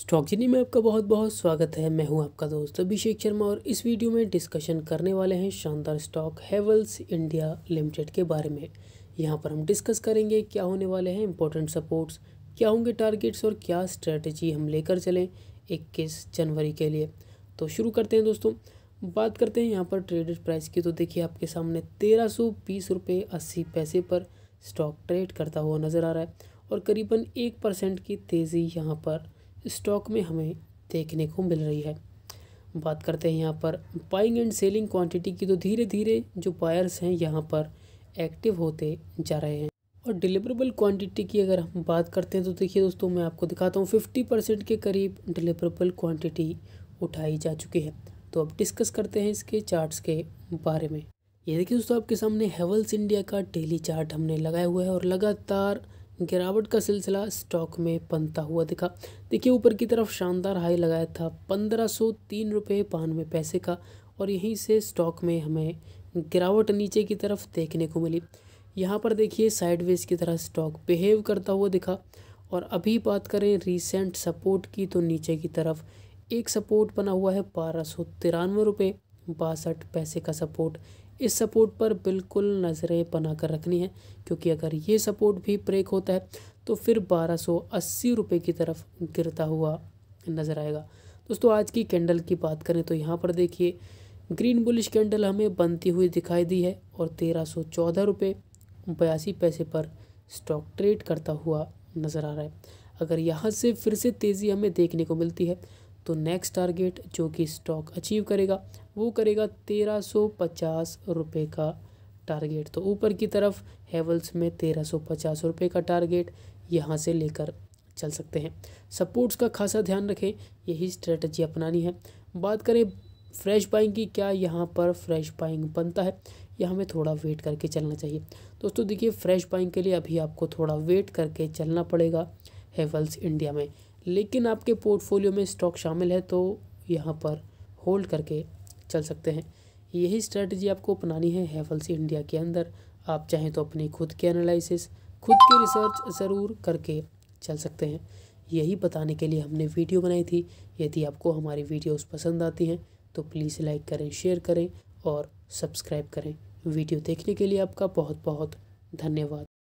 stock जिनी में आपका बहुत बहुत स्वागत है मैं हूं आपका दोस्त अभिषेक शर्मा और इस वीडियो में डिस्कशन करने वाले हैं शानदार स्टॉक हेवल्स इंडिया लिमिटेड के बारे में यहां पर हम डिस्कस करेंगे क्या होने वाले हैं इंपॉर्टेंट सपोर्ट्स क्या होंगे टारगेट्स और क्या स्ट्रेटजी हम लेकर चलें इक्कीस जनवरी के लिए तो शुरू करते हैं दोस्तों बात करते हैं यहाँ पर ट्रेडेड प्राइस की तो देखिए आपके सामने तेरह सौ बीस रुपये अस्सी पैसे पर स्टॉक ट्रेड करता हुआ नज़र आ रहा है और करीबन एक परसेंट की तेज़ी यहाँ पर स्टॉक में हमें देखने को मिल रही है बात करते हैं यहाँ पर बाइंग एंड सेलिंग क्वांटिटी की तो धीरे धीरे जो बायर्स हैं यहाँ पर एक्टिव होते जा रहे हैं और डिलीवरेबल क्वांटिटी की अगर हम बात करते हैं तो देखिए दोस्तों मैं आपको दिखाता हूँ फिफ्टी परसेंट के करीब डिलीवरेबल क्वांटिटी उठाई जा चुकी है तो अब डिस्कस करते हैं इसके चार्ट्स के बारे में ये देखिए दोस्तों आपके सामने हेवल्स इंडिया का डेली चार्ट हमने लगाया हुआ है और लगातार गिरावट का सिलसिला स्टॉक में पनता हुआ दिखा देखिए ऊपर की तरफ शानदार हाई लगाया था पंद्रह सौ तीन रुपये बानवे पैसे का और यहीं से स्टॉक में हमें गिरावट नीचे की तरफ देखने को मिली यहाँ पर देखिए साइडवेज की तरह स्टॉक बिहेव करता हुआ दिखा और अभी बात करें रिसेंट सपोर्ट की तो नीचे की तरफ एक सपोर्ट बना हुआ है बारह सौ तिरानवे रुपये बासठ पैसे का सपोर्ट इस सपोर्ट पर बिल्कुल नज़रें बना कर रखनी है क्योंकि अगर ये सपोर्ट भी ब्रेक होता है तो फिर बारह सौ अस्सी रुपये की तरफ गिरता हुआ नज़र आएगा दोस्तों आज की कैंडल की बात करें तो यहाँ पर देखिए ग्रीन बुलिश कैंडल हमें बनती हुई दिखाई दी है और तेरह सौ चौदह रुपये बयासी पैसे पर स्टॉक ट्रेड करता हुआ नज़र आ रहा है अगर यहाँ से फिर से तेज़ी हमें देखने को मिलती है तो नेक्स्ट टारगेट जो कि स्टॉक अचीव करेगा वो करेगा तेरह सौ पचास रुपये का टारगेट तो ऊपर की तरफ हेवल्स में तेरह सौ पचास रुपये का टारगेट यहाँ से लेकर चल सकते हैं सपोर्ट्स का खासा ध्यान रखें यही स्ट्रेटजी अपनानी है बात करें फ्रेश बाइंग की क्या यहाँ पर फ्रेश बाइंग बनता है या हमें थोड़ा वेट करके चलना चाहिए दोस्तों देखिए फ्रेश बाइंग के लिए अभी आपको थोड़ा वेट करके चलना पड़ेगा हेवल्स इंडिया में लेकिन आपके पोर्टफोलियो में स्टॉक शामिल है तो यहाँ पर होल्ड करके चल सकते हैं यही स्ट्रेटजी आपको अपनानी है हेवल्स इंडिया के अंदर आप चाहें तो अपनी खुद के एनालिसिस खुद की रिसर्च ज़रूर करके चल सकते हैं यही बताने के लिए हमने वीडियो बनाई थी यदि आपको हमारी वीडियोस पसंद आती हैं तो प्लीज़ लाइक करें शेयर करें और सब्सक्राइब करें वीडियो देखने के लिए आपका बहुत बहुत धन्यवाद